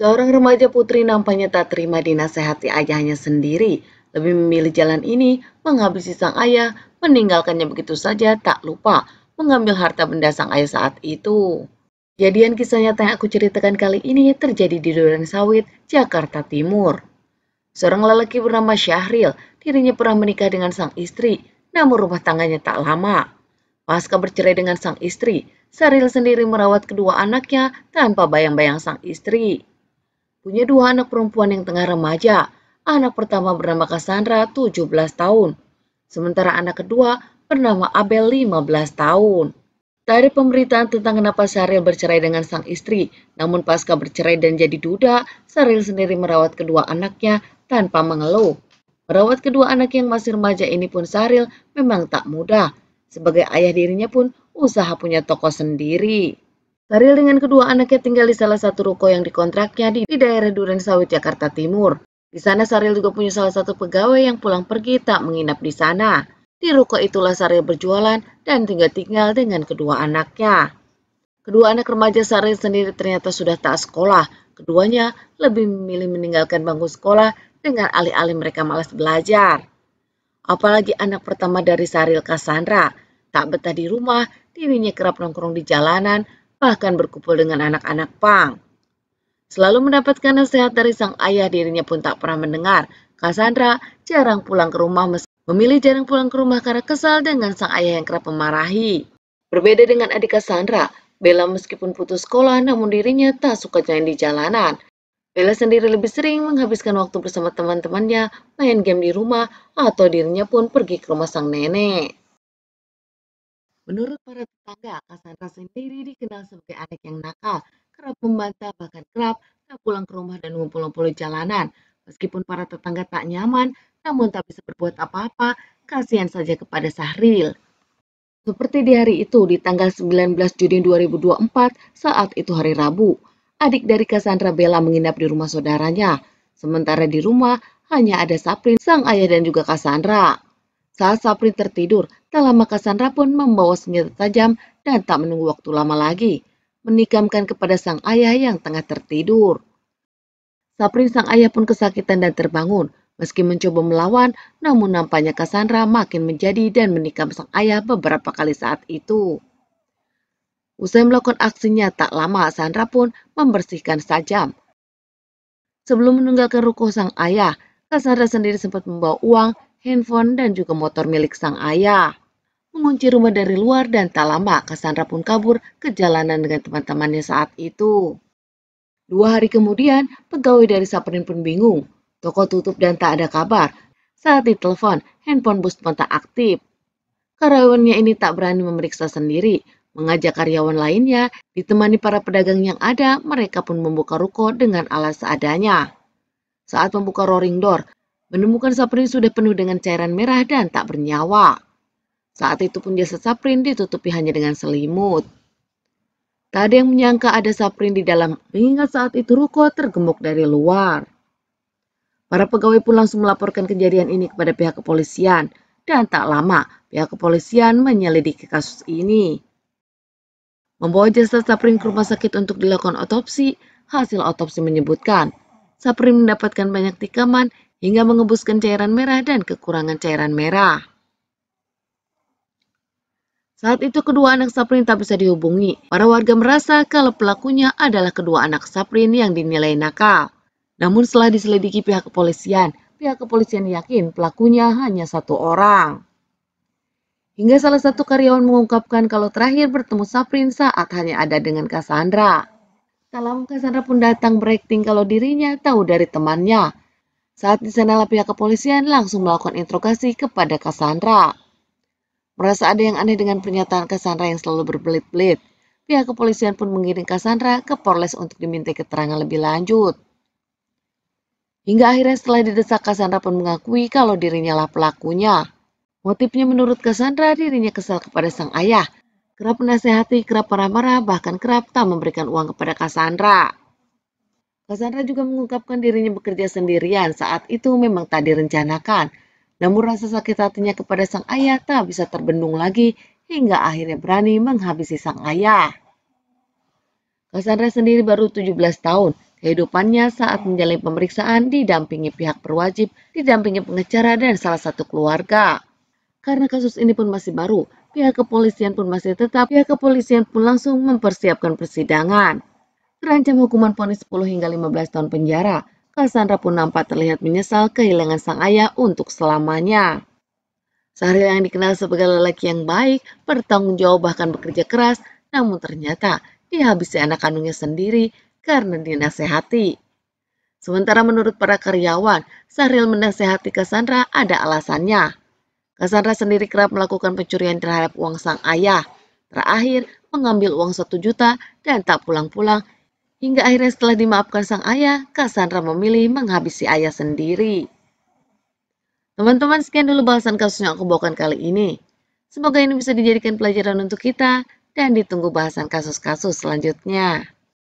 Seorang remaja putri nampaknya tak terima dinasehati ayahnya sendiri, lebih memilih jalan ini, menghabisi sang ayah, meninggalkannya begitu saja tak lupa, mengambil harta benda sang ayah saat itu. Jadian kisah nyata yang aku ceritakan kali ini terjadi di Duren Sawit, Jakarta Timur. Seorang lelaki bernama Syahril, dirinya pernah menikah dengan sang istri, namun rumah tangganya tak lama. Pasca bercerai dengan sang istri, Syahril sendiri merawat kedua anaknya tanpa bayang-bayang sang istri punya dua anak perempuan yang tengah remaja. Anak pertama bernama Cassandra, 17 tahun. Sementara anak kedua bernama Abel, 15 tahun. Tak ada pemberitaan tentang kenapa Saril bercerai dengan sang istri. Namun pasca bercerai dan jadi duda, Saril sendiri merawat kedua anaknya tanpa mengeluh. Merawat kedua anak yang masih remaja ini pun Saril memang tak mudah. Sebagai ayah dirinya pun usaha punya toko sendiri. Baril dengan kedua anaknya tinggal di salah satu ruko yang dikontraknya di, di daerah Duren Sawit, Jakarta Timur. Di sana Saril juga punya salah satu pegawai yang pulang pergi tak menginap di sana. Di ruko itulah Saril berjualan dan tinggal-tinggal dengan kedua anaknya. Kedua anak remaja Saril sendiri ternyata sudah tak sekolah. Keduanya lebih memilih meninggalkan bangku sekolah dengan alih-alih mereka malas belajar. Apalagi anak pertama dari Saril Cassandra. Tak betah di rumah, dirinya kerap nongkrong di jalanan, bahkan berkumpul dengan anak-anak pang. Selalu mendapatkan nasihat dari sang ayah dirinya pun tak pernah mendengar. Cassandra jarang pulang ke rumah meski memilih jarang pulang ke rumah karena kesal dengan sang ayah yang kerap memarahi. Berbeda dengan adik Cassandra, Bella meskipun putus sekolah namun dirinya tak suka jalan di jalanan. Bella sendiri lebih sering menghabiskan waktu bersama teman-temannya, main game di rumah, atau dirinya pun pergi ke rumah sang nenek. Menurut para tetangga, Cassandra sendiri dikenal sebagai anak yang nakal, kerap membantah, bahkan kerap tak pulang ke rumah dan ngumpul-ngumpul jalanan. Meskipun para tetangga tak nyaman, namun tak bisa berbuat apa-apa, kasihan saja kepada Sahril. Seperti di hari itu, di tanggal 19 Juni 2024, saat itu hari Rabu, adik dari Cassandra Bella menginap di rumah saudaranya. Sementara di rumah, hanya ada Saprin, sang ayah dan juga Cassandra. Saat Sapri tertidur, tak lama Cassandra pun membawa senjata tajam dan tak menunggu waktu lama lagi, menikamkan kepada sang ayah yang tengah tertidur. Saprin sang ayah pun kesakitan dan terbangun. Meski mencoba melawan, namun nampaknya Cassandra makin menjadi dan menikam sang ayah beberapa kali saat itu. Usai melakukan aksinya tak lama, Sandra pun membersihkan sajam. Sebelum meninggalkan ruko sang ayah, Cassandra sendiri sempat membawa uang handphone, dan juga motor milik sang ayah. Mengunci rumah dari luar dan tak lama Cassandra pun kabur ke jalanan dengan teman-temannya saat itu. Dua hari kemudian, pegawai dari Saprin pun bingung. Toko tutup dan tak ada kabar. Saat ditelepon, handphone bus pun tak aktif. Karyawannya ini tak berani memeriksa sendiri, mengajak karyawan lainnya, ditemani para pedagang yang ada, mereka pun membuka ruko dengan alas seadanya. Saat membuka roaring door, menemukan Saprin sudah penuh dengan cairan merah dan tak bernyawa. Saat itu pun jasad Saprin ditutupi hanya dengan selimut. Tak ada yang menyangka ada Saprin di dalam, mengingat saat itu ruko tergemuk dari luar. Para pegawai pun langsung melaporkan kejadian ini kepada pihak kepolisian, dan tak lama pihak kepolisian menyelidiki kasus ini. Membawa jasad Saprin ke rumah sakit untuk dilakukan otopsi, hasil otopsi menyebutkan Saprin mendapatkan banyak tikaman hingga mengembuskan cairan merah dan kekurangan cairan merah. Saat itu kedua anak Saprin tak bisa dihubungi. Para warga merasa kalau pelakunya adalah kedua anak Saprin yang dinilai nakal. Namun setelah diselidiki pihak kepolisian, pihak kepolisian yakin pelakunya hanya satu orang. Hingga salah satu karyawan mengungkapkan kalau terakhir bertemu Saprin saat hanya ada dengan Cassandra. Tak lama Cassandra pun datang berakting kalau dirinya tahu dari temannya saat di sana pihak kepolisian langsung melakukan interogasi kepada Cassandra. Merasa ada yang aneh dengan pernyataan Cassandra yang selalu berbelit-belit, pihak kepolisian pun mengirim Cassandra ke Polres untuk diminta keterangan lebih lanjut. Hingga akhirnya setelah didesak Cassandra pun mengakui kalau dirinya lah pelakunya. Motifnya menurut Cassandra dirinya kesal kepada sang ayah, kerap menasehati, kerap marah-marah, bahkan kerap tak memberikan uang kepada Cassandra. Cassandra juga mengungkapkan dirinya bekerja sendirian saat itu memang tak direncanakan. Namun rasa sakit hatinya kepada sang ayah tak bisa terbendung lagi hingga akhirnya berani menghabisi sang ayah. Cassandra sendiri baru 17 tahun. Kehidupannya saat menjalani pemeriksaan didampingi pihak berwajib, didampingi pengecara dan salah satu keluarga. Karena kasus ini pun masih baru, pihak kepolisian pun masih tetap, pihak kepolisian pun langsung mempersiapkan persidangan terancam hukuman ponis 10 hingga 15 tahun penjara. Cassandra pun nampak terlihat menyesal kehilangan sang ayah untuk selamanya. Sahril yang dikenal sebagai lelaki yang baik, bertanggung jawab bahkan bekerja keras, namun ternyata dihabisi anak kandungnya sendiri karena dinasehati. Sementara menurut para karyawan, Sahril menasehati Cassandra ada alasannya. Cassandra sendiri kerap melakukan pencurian terhadap uang sang ayah. Terakhir, mengambil uang satu juta dan tak pulang-pulang Hingga akhirnya setelah dimaafkan sang ayah, Cassandra memilih menghabisi ayah sendiri. Teman-teman, sekian dulu bahasan kasus yang aku bawakan kali ini. Semoga ini bisa dijadikan pelajaran untuk kita dan ditunggu bahasan kasus-kasus selanjutnya.